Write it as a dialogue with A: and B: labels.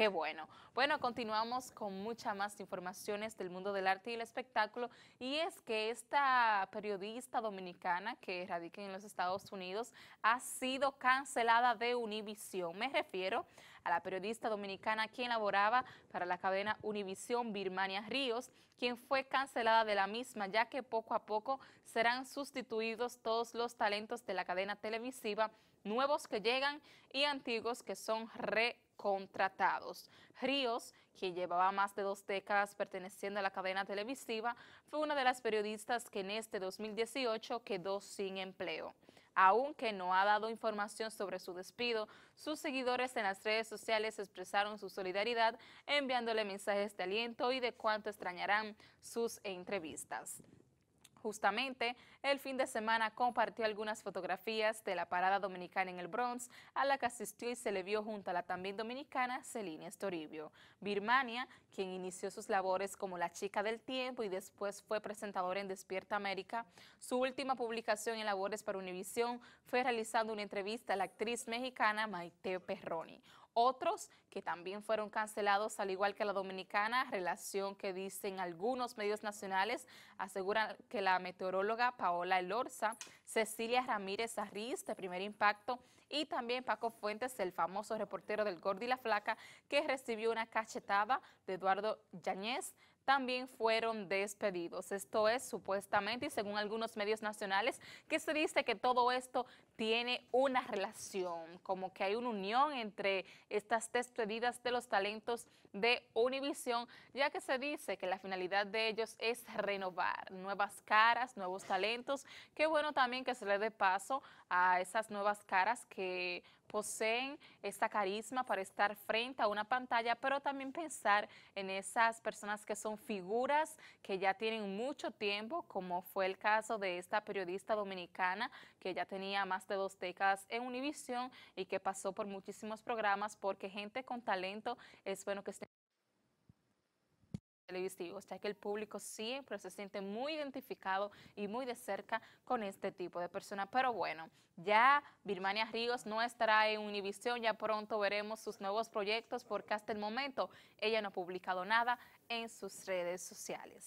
A: Qué bueno. Bueno, continuamos con muchas más informaciones del mundo del arte y el espectáculo. Y es que esta periodista dominicana que radica en los Estados Unidos ha sido cancelada de Univisión. Me refiero a la periodista dominicana quien laboraba para la cadena Univisión Birmania Ríos, quien fue cancelada de la misma, ya que poco a poco serán sustituidos todos los talentos de la cadena televisiva, nuevos que llegan y antiguos que son re contratados. Ríos, que llevaba más de dos décadas perteneciendo a la cadena televisiva, fue una de las periodistas que en este 2018 quedó sin empleo. Aunque no ha dado información sobre su despido, sus seguidores en las redes sociales expresaron su solidaridad enviándole mensajes de aliento y de cuánto extrañarán sus entrevistas. Justamente, el fin de semana compartió algunas fotografías de la parada dominicana en el Bronx, a la que asistió y se le vio junto a la también dominicana Celina Estoribio. Birmania, quien inició sus labores como la chica del tiempo y después fue presentadora en Despierta América, su última publicación en labores para Univisión fue realizando una entrevista a la actriz mexicana Maite Perroni otros que también fueron cancelados, al igual que la dominicana, relación que dicen algunos medios nacionales, aseguran que la meteoróloga Paola Elorza, Cecilia Ramírez Arriz, de Primer Impacto, y también Paco Fuentes, el famoso reportero del Gordi la Flaca, que recibió una cachetada de Eduardo Yañez también fueron despedidos. Esto es supuestamente, y según algunos medios nacionales, que se dice que todo esto tiene una relación, como que hay una unión entre estas despedidas de los talentos de Univision ya que se dice que la finalidad de ellos es renovar nuevas caras, nuevos talentos. Qué bueno también que se le dé paso a esas nuevas caras que poseen esta carisma para estar frente a una pantalla, pero también pensar en esas personas que son figuras que ya tienen mucho tiempo, como fue el caso de esta periodista dominicana que ya tenía más de dos décadas en Univisión y que pasó por muchísimos programas porque gente con talento es bueno que esté televisivos, ya que el público siempre se siente muy identificado y muy de cerca con este tipo de personas. Pero bueno, ya Birmania Ríos no estará en Univisión, ya pronto veremos sus nuevos proyectos porque hasta el momento ella no ha publicado nada en sus redes sociales.